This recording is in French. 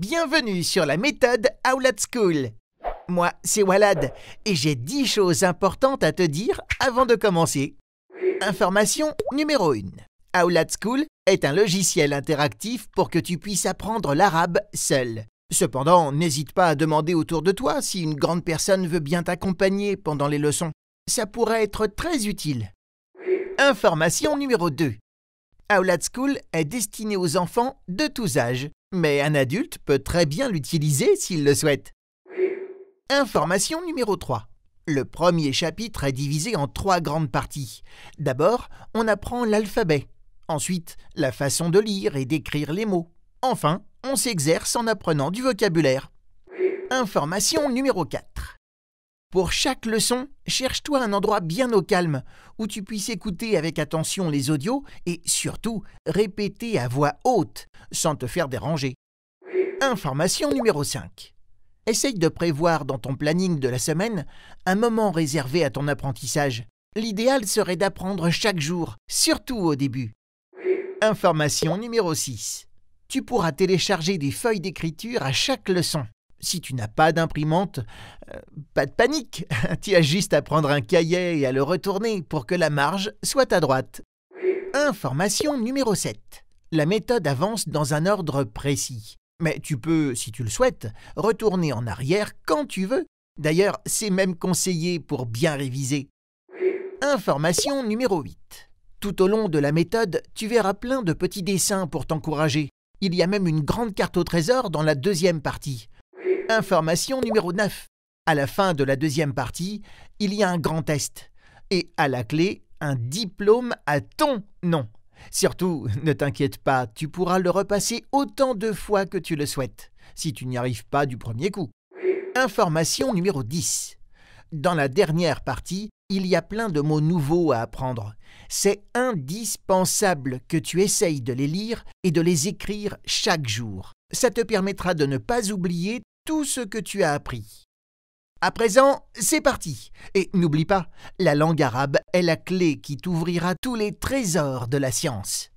Bienvenue sur la méthode at School. Moi, c'est Walad et j'ai 10 choses importantes à te dire avant de commencer. Information numéro 1. at School est un logiciel interactif pour que tu puisses apprendre l'arabe seul. Cependant, n'hésite pas à demander autour de toi si une grande personne veut bien t'accompagner pendant les leçons. Ça pourrait être très utile. Information numéro 2 at School est destiné aux enfants de tous âges, mais un adulte peut très bien l'utiliser s'il le souhaite. Information numéro 3. Le premier chapitre est divisé en trois grandes parties. D'abord, on apprend l'alphabet. Ensuite, la façon de lire et d'écrire les mots. Enfin, on s'exerce en apprenant du vocabulaire. Information numéro 4. Pour chaque leçon, cherche-toi un endroit bien au calme où tu puisses écouter avec attention les audios et surtout répéter à voix haute sans te faire déranger. Information numéro 5. Essaye de prévoir dans ton planning de la semaine un moment réservé à ton apprentissage. L'idéal serait d'apprendre chaque jour, surtout au début. Information numéro 6. Tu pourras télécharger des feuilles d'écriture à chaque leçon. Si tu n'as pas d'imprimante, euh, pas de panique. tu as juste à prendre un cahier et à le retourner pour que la marge soit à droite. Information numéro 7. La méthode avance dans un ordre précis. Mais tu peux, si tu le souhaites, retourner en arrière quand tu veux. D'ailleurs, c'est même conseillé pour bien réviser. Information numéro 8. Tout au long de la méthode, tu verras plein de petits dessins pour t'encourager. Il y a même une grande carte au trésor dans la deuxième partie. Information numéro 9. À la fin de la deuxième partie, il y a un grand test. Et à la clé, un diplôme à ton nom. Surtout, ne t'inquiète pas, tu pourras le repasser autant de fois que tu le souhaites, si tu n'y arrives pas du premier coup. Information numéro 10. Dans la dernière partie, il y a plein de mots nouveaux à apprendre. C'est indispensable que tu essayes de les lire et de les écrire chaque jour. Ça te permettra de ne pas oublier tout ce que tu as appris. À présent, c'est parti. Et n'oublie pas, la langue arabe est la clé qui t'ouvrira tous les trésors de la science.